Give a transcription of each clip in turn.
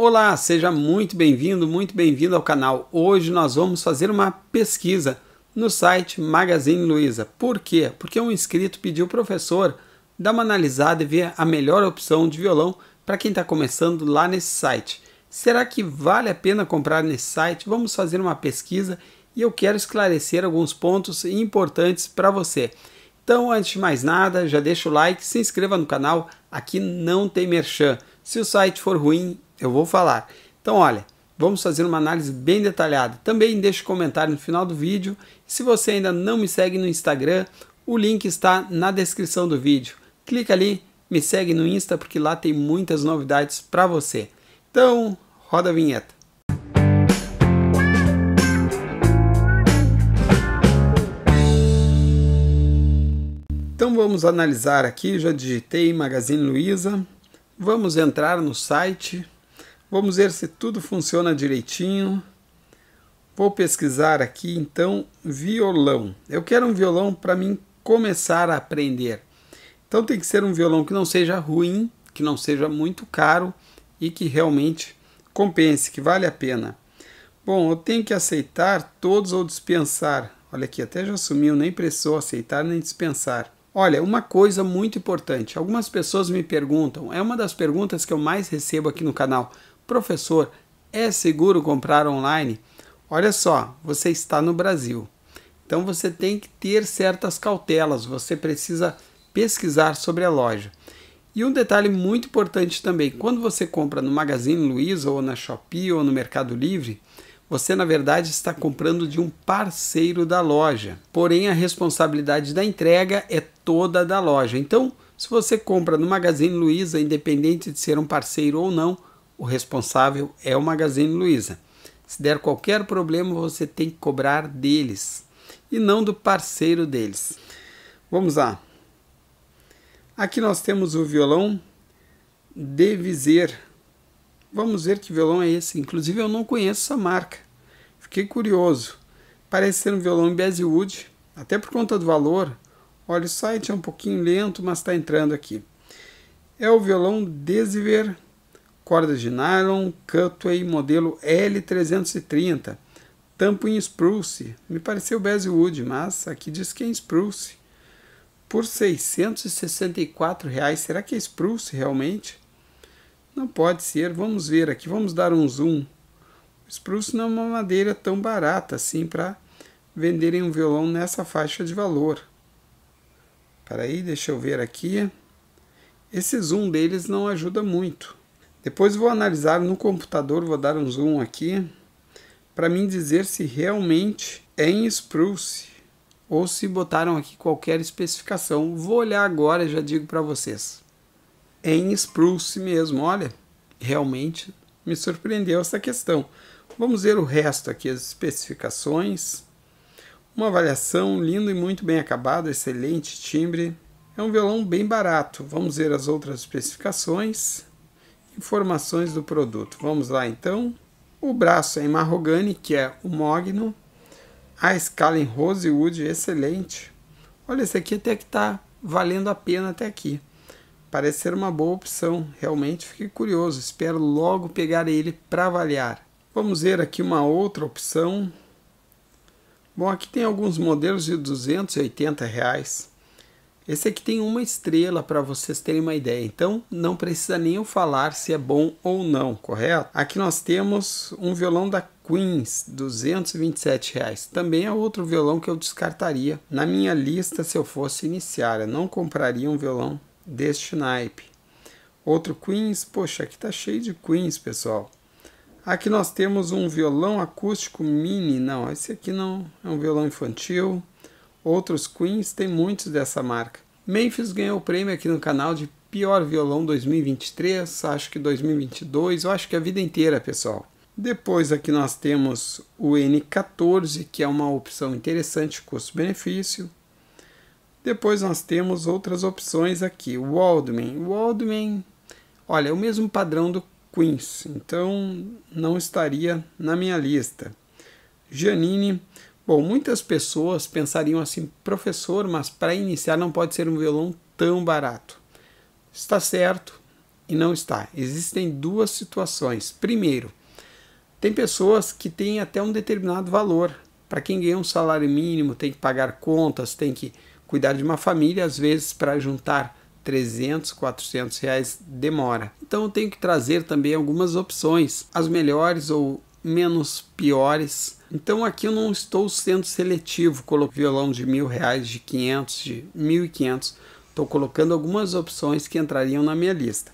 Olá, seja muito bem-vindo, muito bem-vindo ao canal. Hoje nós vamos fazer uma pesquisa no site Magazine Luiza. Por quê? Porque um inscrito pediu professor dar uma analisada e ver a melhor opção de violão para quem está começando lá nesse site. Será que vale a pena comprar nesse site? Vamos fazer uma pesquisa e eu quero esclarecer alguns pontos importantes para você. Então, antes de mais nada, já deixa o like, se inscreva no canal, aqui não tem merchan. Se o site for ruim, eu vou falar. Então, olha, vamos fazer uma análise bem detalhada. Também deixe um comentário no final do vídeo. Se você ainda não me segue no Instagram, o link está na descrição do vídeo. Clica ali, me segue no Insta porque lá tem muitas novidades para você. Então, roda a vinheta. Então vamos analisar aqui, já digitei Magazine Luiza. Vamos entrar no site Vamos ver se tudo funciona direitinho. Vou pesquisar aqui então violão. Eu quero um violão para mim começar a aprender. Então tem que ser um violão que não seja ruim, que não seja muito caro e que realmente compense, que vale a pena. Bom, eu tenho que aceitar todos ou dispensar. Olha aqui, até já sumiu, nem precisou aceitar nem dispensar. Olha, uma coisa muito importante. Algumas pessoas me perguntam, é uma das perguntas que eu mais recebo aqui no canal. Professor, é seguro comprar online? Olha só, você está no Brasil. Então você tem que ter certas cautelas, você precisa pesquisar sobre a loja. E um detalhe muito importante também, quando você compra no Magazine Luiza ou na Shopee ou no Mercado Livre, você na verdade está comprando de um parceiro da loja. Porém, a responsabilidade da entrega é toda da loja. Então, se você compra no Magazine Luiza, independente de ser um parceiro ou não, o responsável é o Magazine Luiza. Se der qualquer problema, você tem que cobrar deles e não do parceiro deles. Vamos lá. Aqui nós temos o violão Deviser. Vamos ver que violão é esse. Inclusive eu não conheço essa marca. Fiquei curioso. Parece ser um violão Beziwood, até por conta do valor. Olha, o site é um pouquinho lento, mas está entrando aqui. É o violão Desiver corda de nylon Cutway modelo L330, tampo em spruce, me pareceu basswood, mas aqui diz que é em spruce, por R$ 664. Reais. Será que é spruce realmente? Não pode ser, vamos ver aqui, vamos dar um zoom. O spruce não é uma madeira tão barata assim para venderem um violão nessa faixa de valor. Para aí, deixa eu ver aqui. Esse zoom deles não ajuda muito. Depois vou analisar no computador, vou dar um zoom aqui, para mim dizer se realmente é em Spruce ou se botaram aqui qualquer especificação. Vou olhar agora e já digo para vocês. É em Spruce mesmo, olha, realmente me surpreendeu essa questão. Vamos ver o resto aqui, as especificações. Uma avaliação lindo e muito bem acabado, excelente timbre. É um violão bem barato. Vamos ver as outras especificações. Informações do produto. Vamos lá então. O braço é em marrogane, que é o mogno. A escala em rosewood, excelente. Olha, esse aqui até que está valendo a pena até aqui. Parece ser uma boa opção, realmente fiquei curioso. Espero logo pegar ele para avaliar. Vamos ver aqui uma outra opção. Bom, aqui tem alguns modelos de 280 reais. Esse aqui tem uma estrela para vocês terem uma ideia, então não precisa nem eu falar se é bom ou não, correto? Aqui nós temos um violão da Queens, 227 reais. Também é outro violão que eu descartaria na minha lista se eu fosse iniciar. Eu não compraria um violão deste naipe. Outro Queens, poxa, aqui tá cheio de Queens, pessoal. Aqui nós temos um violão acústico mini, não, esse aqui não é um violão infantil. Outros Queens têm muitos dessa marca. Memphis ganhou o prêmio aqui no canal de pior violão 2023, acho que 2022, eu acho que a vida inteira, pessoal. Depois aqui nós temos o N14, que é uma opção interessante custo-benefício. Depois nós temos outras opções aqui, o Waldman. O Waldman, olha, é o mesmo padrão do Queens, então não estaria na minha lista. Janine, Bom, muitas pessoas pensariam assim, professor, mas para iniciar não pode ser um violão tão barato. Está certo e não está. Existem duas situações. Primeiro, tem pessoas que têm até um determinado valor. Para quem ganha um salário mínimo, tem que pagar contas, tem que cuidar de uma família, às vezes para juntar 300, 400 reais demora. Então eu tenho que trazer também algumas opções. As melhores ou menos piores. Então aqui eu não estou sendo seletivo, coloco violão de mil reais, de 500, de 1.500. Estou colocando algumas opções que entrariam na minha lista.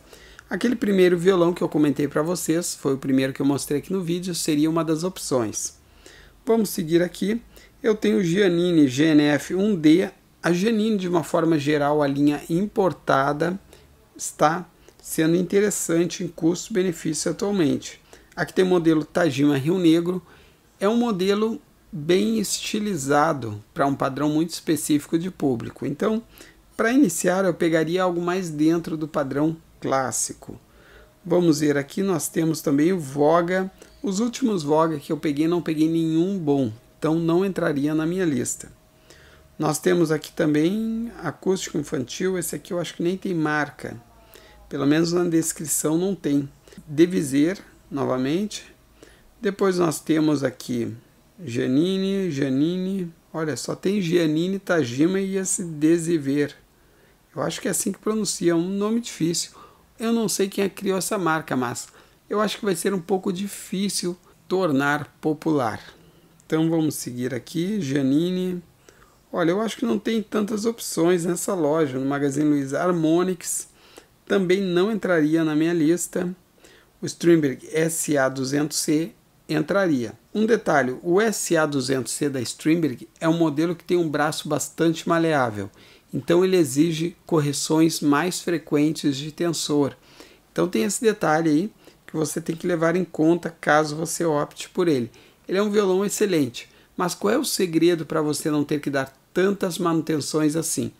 Aquele primeiro violão que eu comentei para vocês, foi o primeiro que eu mostrei aqui no vídeo, seria uma das opções. Vamos seguir aqui. Eu tenho Giannini GNF 1D. A Giannini, de uma forma geral, a linha importada está sendo interessante em custo-benefício atualmente. Aqui tem o modelo Tajima é Rio Negro. É um modelo bem estilizado para um padrão muito específico de público. Então, para iniciar, eu pegaria algo mais dentro do padrão clássico. Vamos ver aqui, nós temos também o Voga. Os últimos Voga que eu peguei, não peguei nenhum bom, então não entraria na minha lista. Nós temos aqui também acústico infantil, esse aqui eu acho que nem tem marca. Pelo menos na descrição não tem. Deviser, novamente. Depois nós temos aqui Janine, Janine, olha, só tem Janine, Tajima e esse Desiver. Eu acho que é assim que pronuncia, é um nome difícil. Eu não sei quem é criou essa marca, mas eu acho que vai ser um pouco difícil tornar popular. Então vamos seguir aqui, Janine. Olha, eu acho que não tem tantas opções nessa loja, no Magazine Luiza Harmonix. Também não entraria na minha lista o Strindberg SA200C entraria. Um detalhe, o SA200C da Strindberg é um modelo que tem um braço bastante maleável, então ele exige correções mais frequentes de tensor. Então tem esse detalhe aí que você tem que levar em conta caso você opte por ele. Ele é um violão excelente, mas qual é o segredo para você não ter que dar tantas manutenções assim?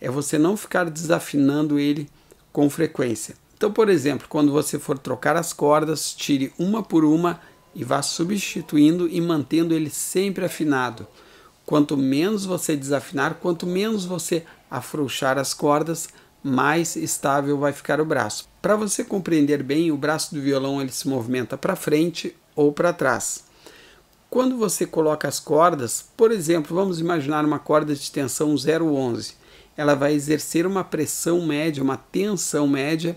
É você não ficar desafinando ele com frequência. Então, por exemplo, quando você for trocar as cordas, tire uma por uma e vá substituindo e mantendo ele sempre afinado. Quanto menos você desafinar, quanto menos você afrouxar as cordas, mais estável vai ficar o braço. Para você compreender bem, o braço do violão ele se movimenta para frente ou para trás. Quando você coloca as cordas, por exemplo, vamos imaginar uma corda de tensão 011. Ela vai exercer uma pressão média, uma tensão média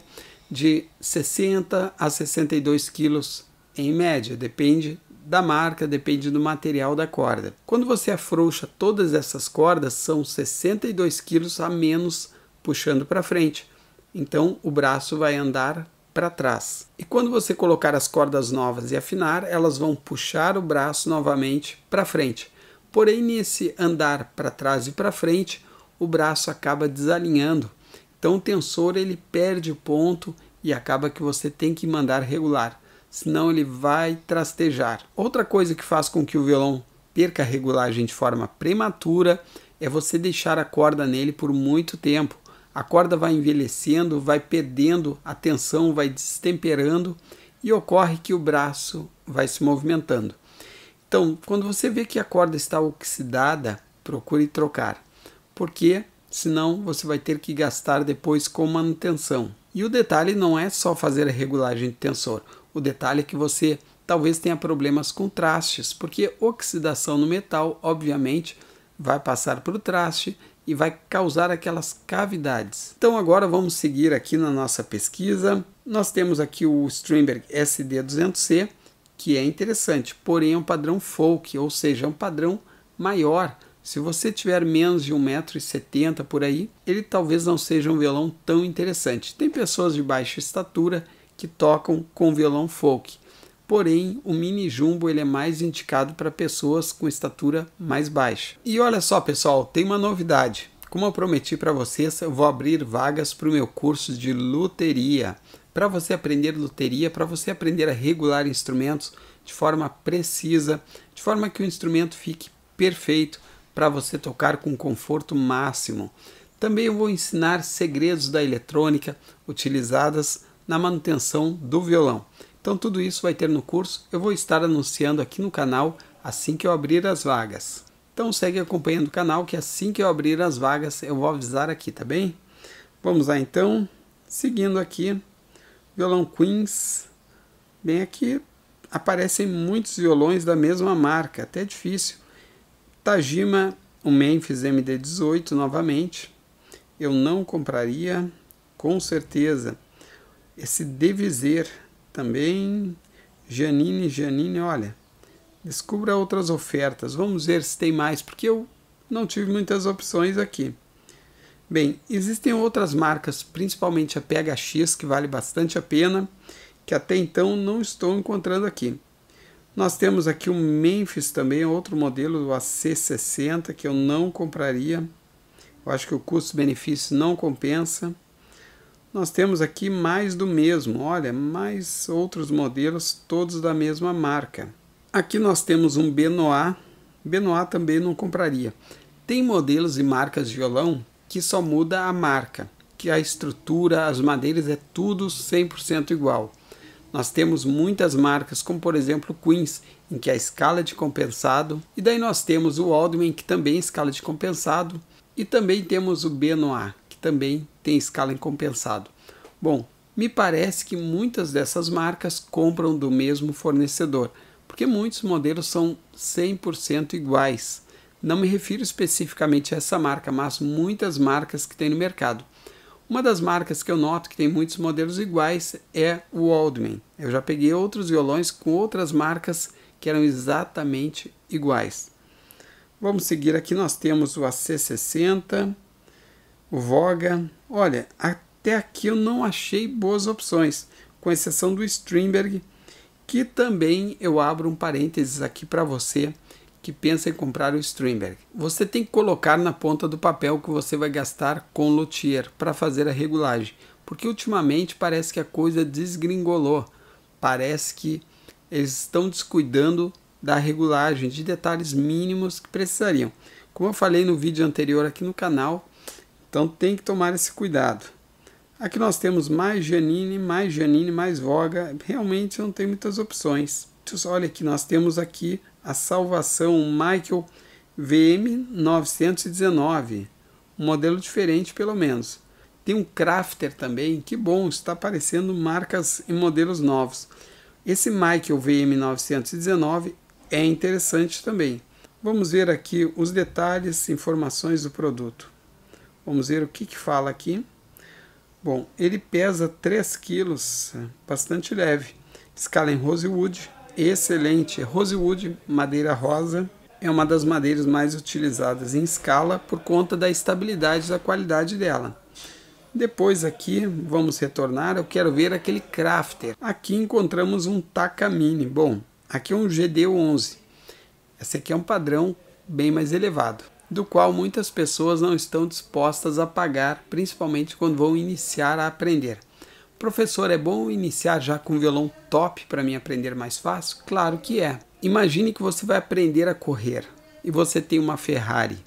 de 60 a 62 quilos em média, depende da marca, depende do material da corda. Quando você afrouxa todas essas cordas, são 62 quilos a menos puxando para frente. Então o braço vai andar para trás. E quando você colocar as cordas novas e afinar, elas vão puxar o braço novamente para frente. Porém, nesse andar para trás e para frente, o braço acaba desalinhando então o tensor ele perde ponto e acaba que você tem que mandar regular, senão ele vai trastejar. Outra coisa que faz com que o violão perca a regulagem de forma prematura é você deixar a corda nele por muito tempo. A corda vai envelhecendo, vai perdendo a tensão, vai destemperando e ocorre que o braço vai se movimentando. Então, quando você vê que a corda está oxidada, procure trocar, porque senão você vai ter que gastar depois com manutenção. E o detalhe não é só fazer a regulagem de tensor, o detalhe é que você talvez tenha problemas com trastes, porque oxidação no metal, obviamente, vai passar para o traste e vai causar aquelas cavidades. Então agora vamos seguir aqui na nossa pesquisa. Nós temos aqui o Strindberg SD200C, que é interessante, porém é um padrão folk, ou seja, é um padrão maior se você tiver menos de 1,70m por aí, ele talvez não seja um violão tão interessante. Tem pessoas de baixa estatura que tocam com violão folk. Porém, o mini jumbo ele é mais indicado para pessoas com estatura mais baixa. E olha só, pessoal, tem uma novidade. Como eu prometi para vocês, eu vou abrir vagas para o meu curso de luteria. Para você aprender luteria, para você aprender a regular instrumentos de forma precisa, de forma que o instrumento fique perfeito para você tocar com conforto máximo. Também eu vou ensinar segredos da eletrônica utilizadas na manutenção do violão. Então tudo isso vai ter no curso, eu vou estar anunciando aqui no canal assim que eu abrir as vagas. Então segue acompanhando o canal que assim que eu abrir as vagas eu vou avisar aqui, tá bem? Vamos lá então, seguindo aqui, violão Queens, bem aqui aparecem muitos violões da mesma marca, até difícil Tajima, o Memphis MD18 novamente. Eu não compraria, com certeza. Esse Devizer também. Janine, Janine, olha. Descubra outras ofertas. Vamos ver se tem mais, porque eu não tive muitas opções aqui. Bem, existem outras marcas, principalmente a PHX, que vale bastante a pena, que até então não estou encontrando aqui. Nós temos aqui o Memphis também, outro modelo, o AC60, que eu não compraria. Eu acho que o custo-benefício não compensa. Nós temos aqui mais do mesmo, olha, mais outros modelos, todos da mesma marca. Aqui nós temos um Benoit, Benoit também não compraria. Tem modelos e marcas de violão que só muda a marca, que a estrutura, as madeiras é tudo 100% igual. Nós temos muitas marcas, como por exemplo Queens, em que há escala de compensado, e daí nós temos o Waldman, que também é escala de compensado, e também temos o Benoit, que também tem escala em compensado. Bom, me parece que muitas dessas marcas compram do mesmo fornecedor, porque muitos modelos são 100% iguais. Não me refiro especificamente a essa marca, mas muitas marcas que tem no mercado. Uma das marcas que eu noto que tem muitos modelos iguais é o Waldman. Eu já peguei outros violões com outras marcas que eram exatamente iguais. Vamos seguir aqui, nós temos o AC60, o Voga. Olha, até aqui eu não achei boas opções, com exceção do Strindberg, que também eu abro um parênteses aqui para você que pensa em comprar o Strindberg. Você tem que colocar na ponta do papel que você vai gastar com luthier para fazer a regulagem, porque ultimamente parece que a coisa desgringolou, parece que eles estão descuidando da regulagem de detalhes mínimos que precisariam. Como eu falei no vídeo anterior aqui no canal, então tem que tomar esse cuidado. Aqui nós temos mais Janine, mais Janine, mais Voga. Realmente não tem muitas opções. Olha aqui, nós temos aqui a Salvação Michael VM919, um modelo diferente pelo menos. Tem um Crafter também, que bom, está aparecendo marcas e modelos novos. Esse Michael VM919 é interessante também. Vamos ver aqui os detalhes, informações do produto. Vamos ver o que, que fala aqui. Bom, ele pesa 3 kg, bastante leve. Escala em rosewood, excelente. Rosewood, madeira rosa, é uma das madeiras mais utilizadas em escala por conta da estabilidade e da qualidade dela. Depois aqui, vamos retornar, eu quero ver aquele crafter. Aqui encontramos um Takamine. Bom, aqui é um GD11. Esse aqui é um padrão bem mais elevado, do qual muitas pessoas não estão dispostas a pagar, principalmente quando vão iniciar a aprender. Professor, é bom iniciar já com violão top para mim aprender mais fácil? Claro que é. Imagine que você vai aprender a correr e você tem uma Ferrari.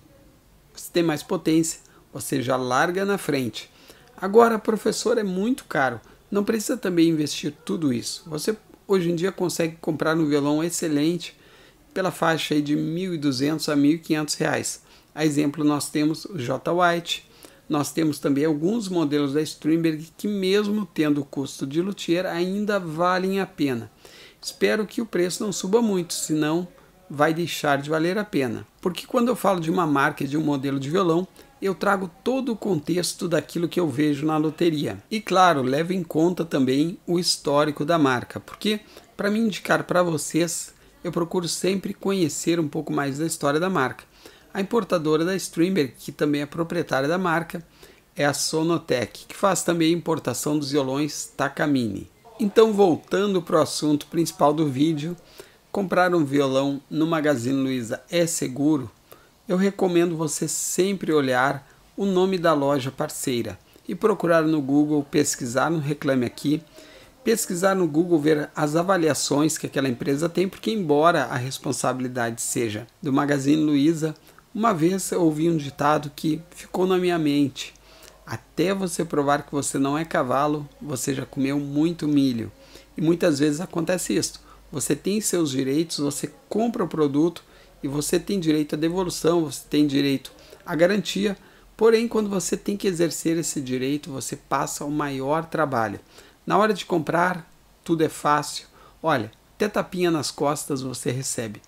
Você tem mais potência, você já larga na frente. Agora, professor, é muito caro. Não precisa também investir tudo isso. Você hoje em dia consegue comprar um violão excelente pela faixa de 1.200 a 1.500 reais. A exemplo, nós temos o J. White, nós temos também alguns modelos da Streamberg que, mesmo tendo custo de luthier, ainda valem a pena. Espero que o preço não suba muito, senão vai deixar de valer a pena. Porque quando eu falo de uma marca e de um modelo de violão, eu trago todo o contexto daquilo que eu vejo na loteria. E claro, levo em conta também o histórico da marca, porque para me indicar para vocês, eu procuro sempre conhecer um pouco mais da história da marca. A importadora da Streamberg, que também é proprietária da marca, é a Sonotec, que faz também a importação dos violões Takamine. Então, voltando para o assunto principal do vídeo, comprar um violão no Magazine Luiza é seguro? Eu recomendo você sempre olhar o nome da loja parceira e procurar no Google, pesquisar no Reclame Aqui, pesquisar no Google ver as avaliações que aquela empresa tem, porque embora a responsabilidade seja do Magazine Luiza, uma vez eu ouvi um ditado que ficou na minha mente: até você provar que você não é cavalo, você já comeu muito milho. E muitas vezes acontece isso. Você tem seus direitos, você compra o produto e você tem direito à devolução, você tem direito à garantia. Porém, quando você tem que exercer esse direito, você passa o maior trabalho. Na hora de comprar, tudo é fácil. Olha, até tapinha nas costas você recebe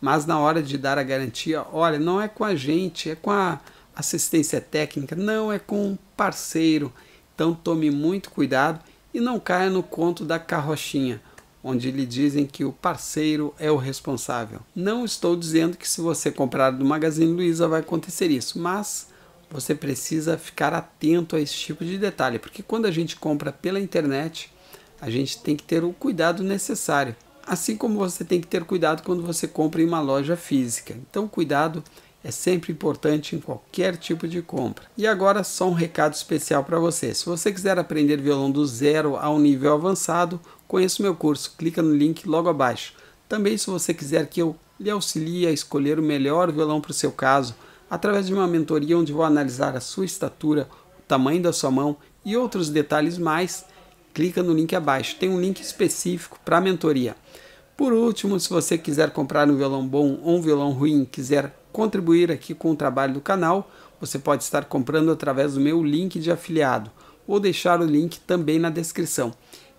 mas na hora de dar a garantia, olha, não é com a gente, é com a assistência técnica, não é com um parceiro. Então tome muito cuidado e não caia no conto da carrochinha, onde lhe dizem que o parceiro é o responsável. Não estou dizendo que se você comprar do Magazine Luiza vai acontecer isso, mas você precisa ficar atento a esse tipo de detalhe, porque quando a gente compra pela internet, a gente tem que ter o cuidado necessário Assim como você tem que ter cuidado quando você compra em uma loja física. Então, cuidado é sempre importante em qualquer tipo de compra. E agora, só um recado especial para você. Se você quiser aprender violão do zero a um nível avançado, conheça o meu curso. Clica no link logo abaixo. Também, se você quiser que eu lhe auxilie a escolher o melhor violão para o seu caso, através de uma mentoria onde vou analisar a sua estatura, o tamanho da sua mão e outros detalhes mais, clica no link abaixo. Tem um link específico para a mentoria. Por último, se você quiser comprar um violão bom ou um violão ruim, quiser contribuir aqui com o trabalho do canal, você pode estar comprando através do meu link de afiliado. ou deixar o link também na descrição.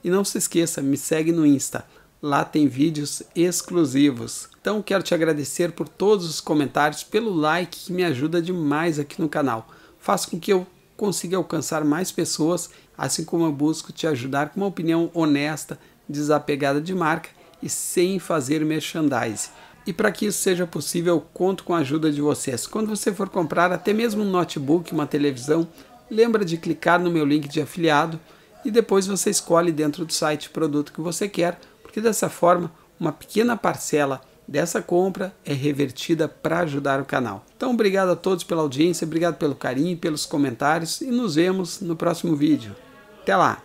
E não se esqueça, me segue no Insta. Lá tem vídeos exclusivos. Então quero te agradecer por todos os comentários, pelo like que me ajuda demais aqui no canal. Faz com que eu consiga alcançar mais pessoas, assim como eu busco te ajudar com uma opinião honesta, desapegada de marca e sem fazer merchandise. E para que isso seja possível, conto com a ajuda de vocês. Quando você for comprar até mesmo um notebook, uma televisão, lembra de clicar no meu link de afiliado e depois você escolhe dentro do site o produto que você quer, porque dessa forma, uma pequena parcela dessa compra é revertida para ajudar o canal. Então, obrigado a todos pela audiência, obrigado pelo carinho, pelos comentários e nos vemos no próximo vídeo. Até lá!